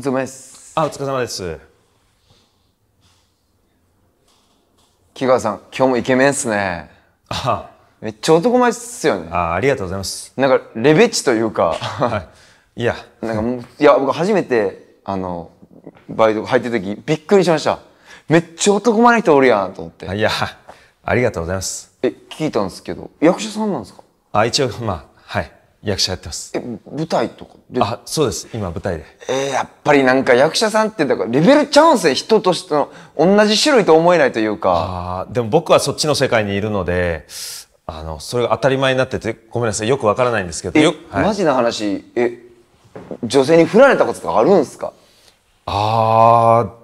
お疲れ様ですあお疲れ様です木川さん今日もイケメンっすねあめっちゃ男前っすよねあありがとうございますなんかレベチというか、はい、いやなんかもういや僕初めてあのバイト入ってた時びっくりしましためっちゃ男前な人おるやんと思っていやありがとうございますえ聞いたんですけど役者さんなんですかあ一応まあはい役者やってますえ舞台とかあそうです今舞台でえー、やっぱりなんか役者さんってだからレベルチャンスで人としての同じ種類と思えないというかあでも僕はそっちの世界にいるのであのそれが当たり前になっててごめんなさいよくわからないんですけどよ、はい、マジな話え女性に振られたこととかあるんですかああ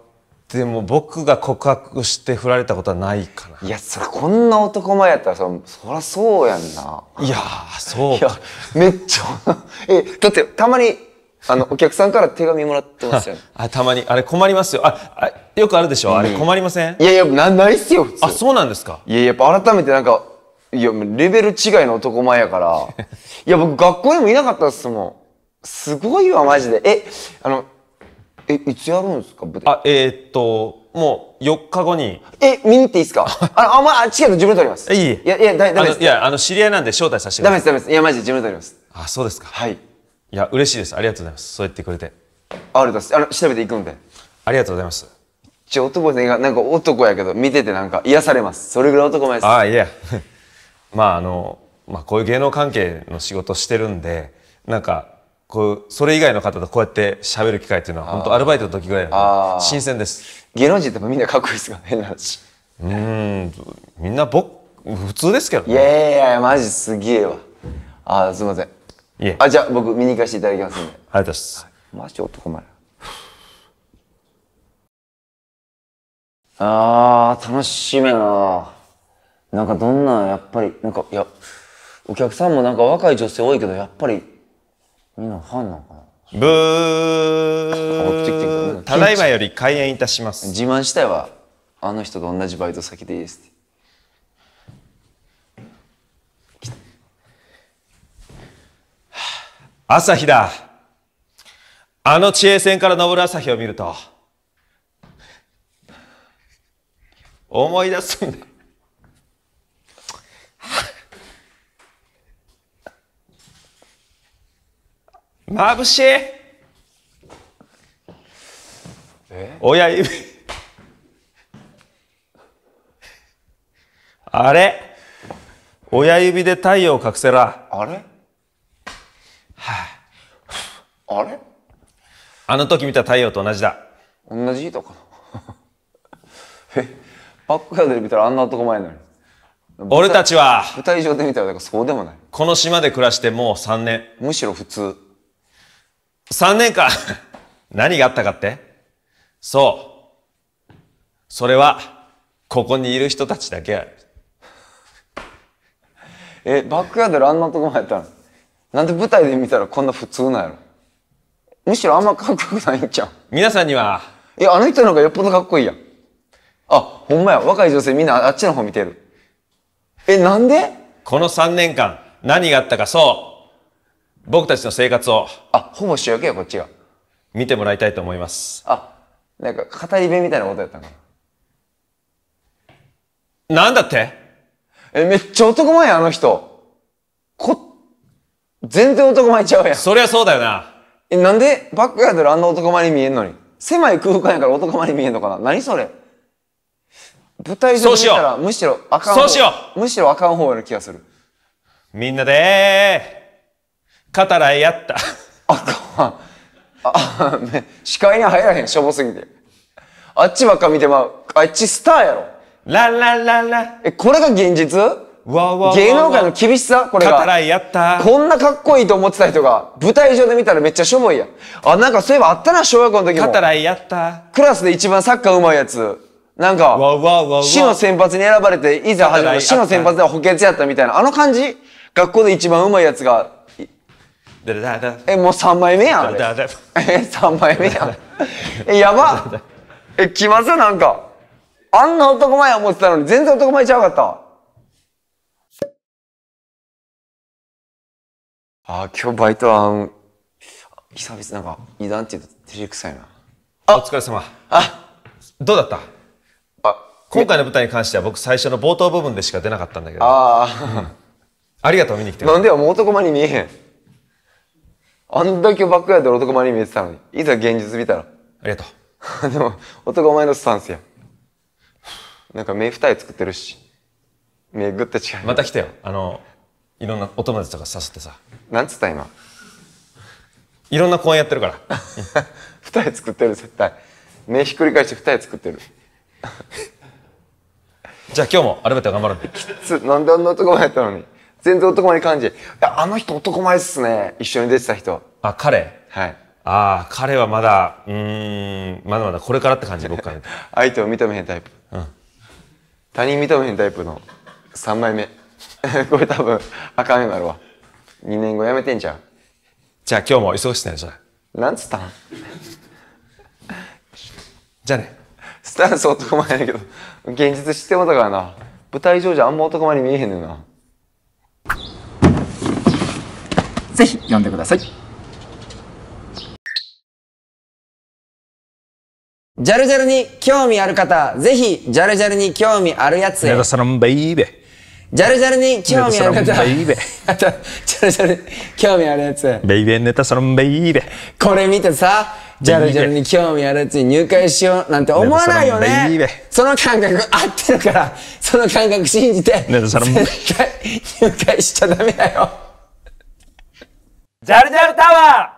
でも僕が告白して振られたことはないかないやそれこんな男前やったらそりらそうやんないやそういやめっちゃえだってたまにあのお客さんから手紙もらってますよ、ね、あたまにあれ困りますよああよくあるでしょ、うん、あれ困りませんいやいやなないっすよ普通あそうなんですかいややっぱ改めてなんかいやレベル違いの男前やから いや僕学校にもいなかったっすもんすごいわマジでえあのえ、いつやるんですか舞台。あ、えー、っと、もう4日後に。え、見に行っていいですか あの、あ、まあ、チケット自分で取ります。いい。いや、いや、だだめです。いや、あの、知り合いなんで招待させてください。ダメです、ダメです。いや、マジで自分で取ります。あ、そうですか。はい。いや、嬉しいです。ありがとうございます。そう言ってくれて。ありがとうございます。あの、調べていくんで。ありがとうございます。ちょ、男ですなんか男やけど、見ててなんか癒されます。それぐらい男前です。あ、いや。まあ、あの、まあ、こういう芸能関係の仕事してるんで、なんか、こうそれ以外の方とこうやって喋る機会っていうのは本当アルバイトの時ぐらいの新鮮です芸能人ってみんなかっこいいですか変な話うんみんな僕普通ですけど、ね、いやいやいやマジすげえわあーすいませんいえあじゃあ僕見に行かせていただきますんでありがとうございます、マジ男前あー楽しめななんかどんなやっぱりなんかいやお客さんもなんか若い女性多いけどやっぱりみんなファンなんかなブーただいまより開演いたします自慢したいわあの人と同じバイト先でいいですって朝日だあの地平線から昇る朝日を見ると思い出すんだ眩しい親指あれ親指で太陽を隠せらあれはい、あ、あれあの時見た太陽と同じだ同じとかな えパックヤードで見たらあんな男前なのに俺たちは舞台上で見たらだからそうでもないこの島で暮らしてもう3年むしろ普通3年間 何があったかってそう。それは、ここにいる人たちだけある。え、バックヤードであんなとこまでやったのなんで舞台で見たらこんな普通なんやろむしろあんまかっこよくないんちゃう皆さんには。いや、あの人の方がよっぽどかっこいいやん。あ、ほんまや。若い女性みんなあっちの方見てる。え、なんでこの3年間、何があったか、そう。僕たちの生活を。あ、ほぼ主けよ、こっちが。見てもらいたいと思います。あ、なんか語り部みたいなことやったのかな。なんだってえ、めっちゃ男前や、あの人。こ、全然男前ちゃうやん。そりゃそうだよな。え、なんでバックヤードであんな男前に見えんのに狭い空間やから男前に見えんのかな何それ舞台上見たらむしろあかんそうしようむしろあかん方やる気がする。みんなでカタライやった。ああ、ね、視界に入らへん、しょぼすぎて。あっちばっか見てまう。あっちスターやろ。ララララ。え、これが現実わわ芸能界の厳しさこれが。カタラやった。こんなかっこいいと思ってた人が、舞台上で見たらめっちゃしょぼいやあ、なんかそういえばあったな、小学校の時も。カタラやった。クラスで一番サッカー上手いやつ。なんか、わわわ死の先発に選ばれて、いざ始まる死の先発では補欠やったみたいな、あの感じ学校で一番上手いやつがだだだえもう3枚目やんだだだえ3枚目やんえやばえ来ますなんかあんな男前思ってたのに全然男前ちゃうかったあ今日バイトは、久々なんか二段って言うと照れくさいなあお疲れ様あどうだったあ今回の舞台に関しては僕最初の冒頭部分でしか出なかったんだけどああ、ありがとう見に来てなんでよもう男前に見えへんあんだけバックヤードで男前に見えてたのに、いざ現実見たら。ありがとう。でも、男前のスタンスや。なんか目二重作ってるし。目ぐって違う。また来てよ。あの、いろんなお友達とか誘ってさ。なんつった今。いろんな公演やってるから。二重作ってる、絶対。目ひっくり返して二重作ってる。じゃあ今日もアルバイト頑張るんで。きつ、なんであんな男前やったのに。全然男前感じ。いや、あの人男前っすね。一緒に出てた人。あ、彼はい。ああ、彼はまだ、うん、まだまだこれからって感じ、僕から。相手を認めへんタイプ。うん。他人認めへんタイプの3枚目。これ多分、あかんようになるわ。2年後やめてんじゃん。じゃあ今日も忙しいね、じゃあ。なんつったん じゃあね。スタンス男前やけど、現実知ってもたからな。舞台上じゃあんま男前に見えへんねんな。ぜひ読んでください。ジャルジャルに興味ある方、ぜひ、ジャルジャルに興味あるやつへ。ジャルジャルに興味ある方、あと、ジャルジャルに興味あるやつベイベーネタサロンベイベこれ見てさ、ジャルジャルに興味あるやつに入会しようなんて思わないよね。その感覚合ってるから、その感覚信じて、絶対入会しちゃダメだよ。ジャルジャルタワー